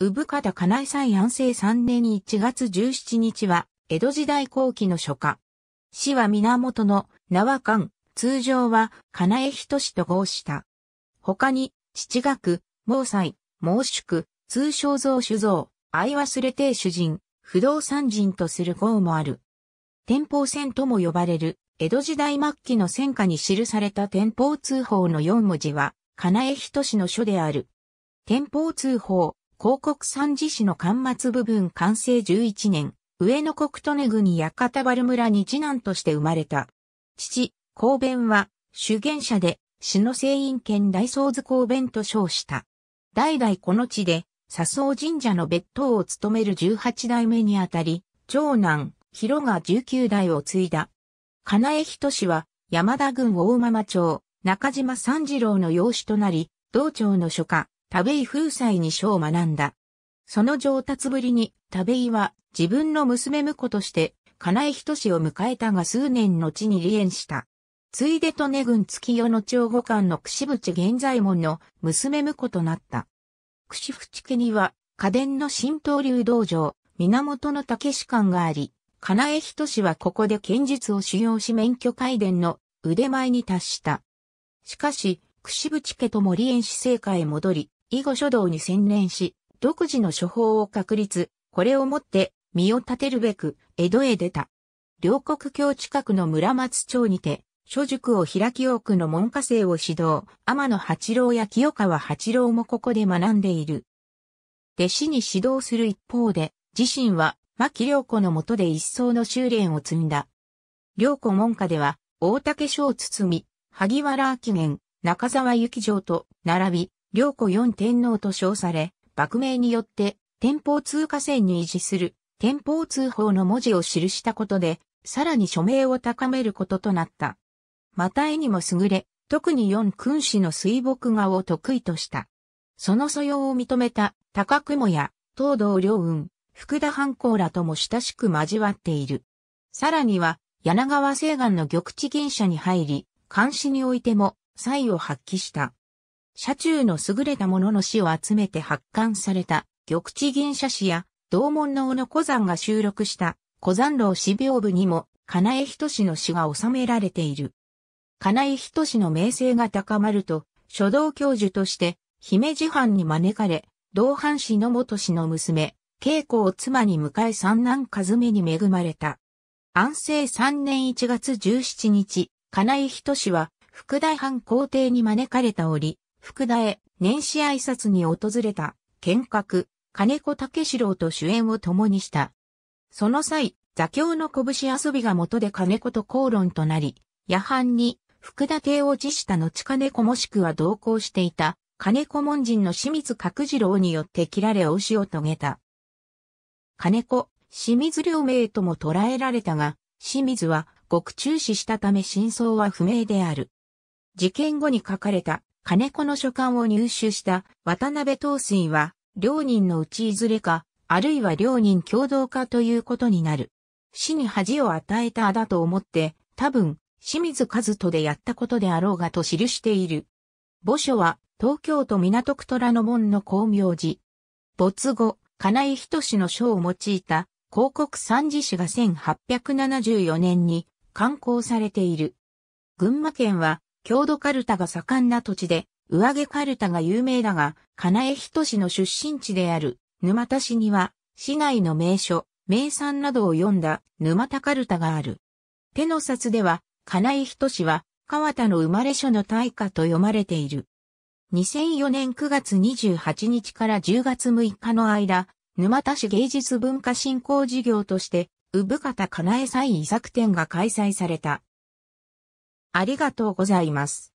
産方家さ祭安政3年1月17日は、江戸時代後期の初夏。死は源の名は官、通常はかな人氏と合した。他に、七学、毛祭、毛宿、通称造酒造、相忘れて主人、不動産人とする号もある。天保戦とも呼ばれる、江戸時代末期の戦火に記された天保通報の4文字は、金ひ人氏の書である。天保通報、広告三次市の間末部分完成11年、上野国利根郡屋形原村に次男として生まれた。父、公弁は、主言者で、市の聖院兼大僧図公弁と称した。代々この地で、笹生神社の別当を務める18代目にあたり、長男、広が19代を継いだ。金江仁氏は、山田郡大間町、中島三次郎の養子となり、道庁の書家、田部井風斎に書を学んだ。その上達ぶりに田部井は自分の娘婿として金井仁を迎えたが数年後に離縁した。ついで利根郡月夜野町五間の串淵現左衛門の娘婿となった。串淵家には家伝の新東流道場、源の武士館があり、金江仁はここで剣術を修行し免許改伝の腕前に達した。しかし、串淵家とも離縁し成果へ戻り、囲碁書道に専念し、独自の処方を確立、これをもって身を立てるべく、江戸へ出た。両国境近くの村松町にて、書塾を開き多くの門下生を指導、天野八郎や清川八郎もここで学んでいる。弟子に指導する一方で、自身は牧良子のもとで一層の修練を積んだ。良子門下では、大竹章包み、萩原秋元、中沢幸城と並び、両子四天皇と称され、幕名によって、天保通過線に維持する、天保通報の文字を記したことで、さらに署名を高めることとなった。また絵にも優れ、特に四君子の水墨画を得意とした。その素養を認めた高雲や東道良雲、福田藩公らとも親しく交わっている。さらには、柳川西岸の玉地銀社に入り、監視においても、才を発揮した。車中の優れたものの詩を集めて発刊された玉地銀社詩や同門の小野小山が収録した小山楼詩屏部にも金井仁の詩が収められている。金井仁の名声が高まると書道教授として姫路藩に招かれ同藩士の元氏の娘、稽古を妻に迎え三男和めに恵まれた。安政三年1月17日、金井仁は副大藩皇帝に招かれた折、福田へ年始挨拶に訪れた、剣閣、金子武四郎と主演を共にした。その際、座教の拳遊びが元で金子と口論となり、夜半に福田帝を辞した後金子もしくは同行していた、金子門人の清水角次郎によって切られ押しを遂げた。金子、清水両名とも捉えられたが、清水は極中死したため真相は不明である。事件後に書かれた金子の書簡を入手した渡辺東水は、両人のうちいずれか、あるいは両人共同化ということになる。死に恥を与えただと思って、多分、清水和人でやったことであろうがと記している。墓所は、東京都港区虎ノ門の光明寺。没後、金井仁の書を用いた、広告三次史が1874年に刊行されている。群馬県は郷土カルタが盛んな土地で、上毛カルタが有名だが、金江人氏の出身地である沼田市には、市内の名所、名産などを読んだ沼田カルタがある。手の札では、金井人氏は、川田の生まれ書の大家と読まれている。2004年9月28日から10月6日の間、沼田市芸術文化振興事業として、産方かな祭遺作展が開催された。ありがとうございます。